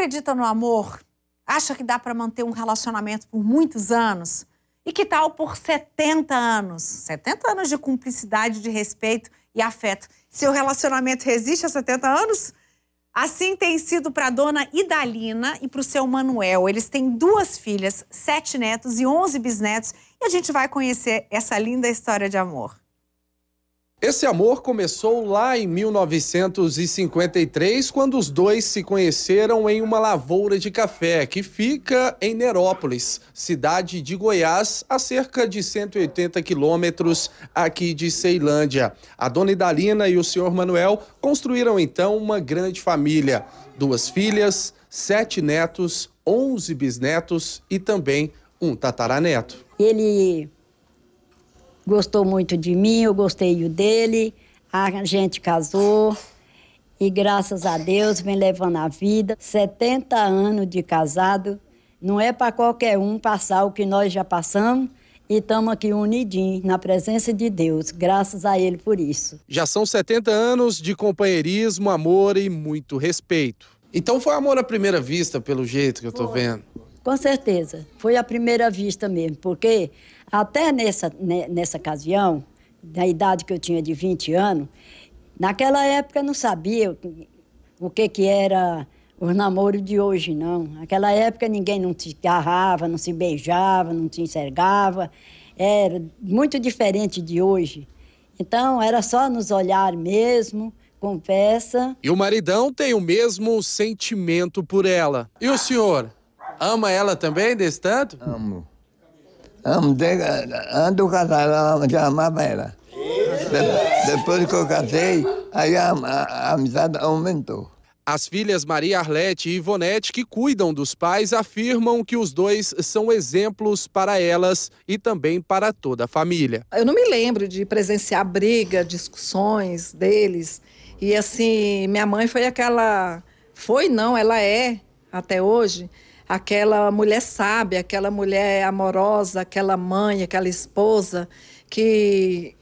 acredita no amor, acha que dá para manter um relacionamento por muitos anos, e que tal por 70 anos? 70 anos de cumplicidade, de respeito e afeto. Seu relacionamento resiste a 70 anos? Assim tem sido para a dona Idalina e para o seu Manuel. Eles têm duas filhas, sete netos e onze bisnetos. E a gente vai conhecer essa linda história de amor. Esse amor começou lá em 1953, quando os dois se conheceram em uma lavoura de café que fica em Nerópolis, cidade de Goiás, a cerca de 180 quilômetros aqui de Ceilândia. A dona Idalina e o senhor Manuel construíram então uma grande família: duas filhas, sete netos, onze bisnetos e também um tataraneto. Ele gostou muito de mim, eu gostei dele, a gente casou e graças a Deus vem levando a vida. 70 anos de casado, não é para qualquer um passar o que nós já passamos. E estamos aqui unidinhos, na presença de Deus, graças a Ele por isso. Já são 70 anos de companheirismo, amor e muito respeito. Então foi amor à primeira vista, pelo jeito que eu estou vendo. Com certeza. Foi a primeira vista mesmo, porque até nessa, né, nessa ocasião, na idade que eu tinha de 20 anos, naquela época eu não sabia o que, que era o namoro de hoje, não. Naquela época ninguém não se agarrava, não se beijava, não se enxergava. Era muito diferente de hoje. Então era só nos olhar mesmo confessa. E o maridão tem o mesmo sentimento por ela. E o senhor? Ama ela também desse tanto? Amo. Amo, antes do casal, já amava ela. De, depois que eu casei, aí a, a, a amizade aumentou. As filhas Maria Arlete e Ivonete, que cuidam dos pais, afirmam que os dois são exemplos para elas e também para toda a família. Eu não me lembro de presenciar briga, discussões deles. E assim, minha mãe foi aquela. Foi, não, ela é até hoje aquela mulher sábia, aquela mulher amorosa, aquela mãe, aquela esposa que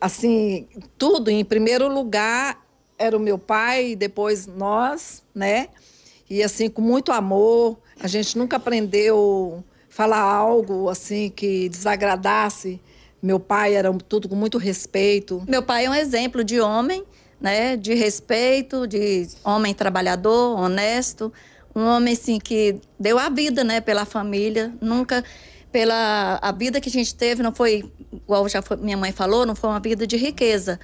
assim, tudo em primeiro lugar era o meu pai, depois nós, né? E assim, com muito amor, a gente nunca aprendeu falar algo assim que desagradasse. Meu pai era tudo com muito respeito. Meu pai é um exemplo de homem, né? De respeito, de homem trabalhador, honesto, um homem assim que deu a vida, né, pela família, nunca pela a vida que a gente teve não foi igual já foi, minha mãe falou, não foi uma vida de riqueza,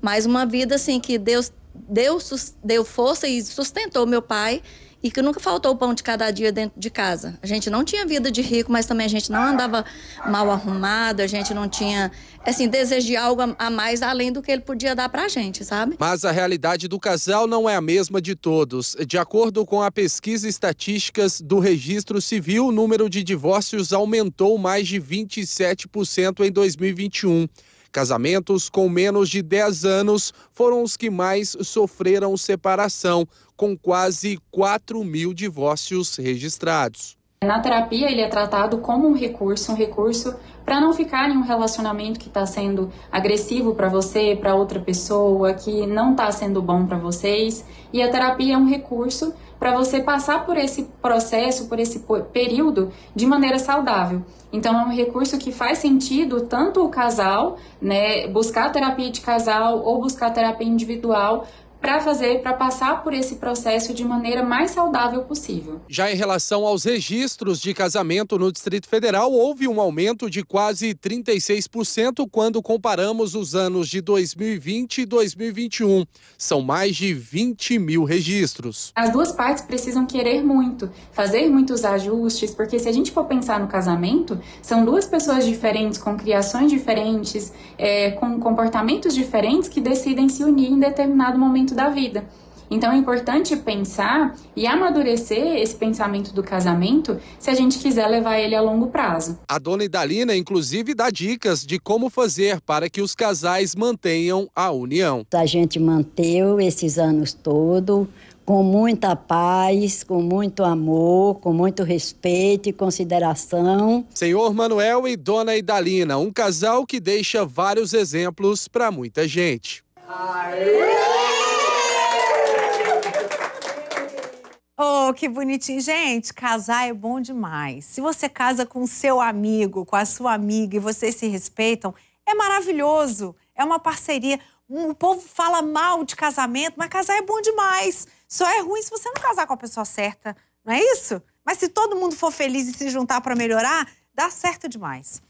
mas uma vida assim que Deus deu deu força e sustentou meu pai e que nunca faltou o pão de cada dia dentro de casa. A gente não tinha vida de rico, mas também a gente não andava mal arrumado, a gente não tinha, assim, desejo de algo a mais além do que ele podia dar pra gente, sabe? Mas a realidade do casal não é a mesma de todos. De acordo com a pesquisa estatísticas do Registro Civil, o número de divórcios aumentou mais de 27% em 2021. Casamentos com menos de 10 anos foram os que mais sofreram separação, com quase 4 mil divórcios registrados. Na terapia, ele é tratado como um recurso, um recurso para não ficar em um relacionamento que está sendo agressivo para você, para outra pessoa, que não está sendo bom para vocês. E a terapia é um recurso para você passar por esse processo, por esse período de maneira saudável. Então é um recurso que faz sentido tanto o casal, né, buscar terapia de casal ou buscar terapia individual para fazer, para passar por esse processo de maneira mais saudável possível. Já em relação aos registros de casamento no Distrito Federal, houve um aumento de quase 36% quando comparamos os anos de 2020 e 2021. São mais de 20 mil registros. As duas partes precisam querer muito, fazer muitos ajustes, porque se a gente for pensar no casamento, são duas pessoas diferentes, com criações diferentes, é, com comportamentos diferentes que decidem se unir em determinado momento momento da vida. Então é importante pensar e amadurecer esse pensamento do casamento se a gente quiser levar ele a longo prazo. A dona Idalina, inclusive, dá dicas de como fazer para que os casais mantenham a união. A gente manteu esses anos todos com muita paz, com muito amor, com muito respeito e consideração. Senhor Manuel e Dona Idalina, um casal que deixa vários exemplos para muita gente. Aê! Oh, que bonitinho. Gente, casar é bom demais. Se você casa com seu amigo, com a sua amiga e vocês se respeitam, é maravilhoso. É uma parceria. Hum, o povo fala mal de casamento, mas casar é bom demais. Só é ruim se você não casar com a pessoa certa, não é isso? Mas se todo mundo for feliz e se juntar para melhorar, dá certo demais.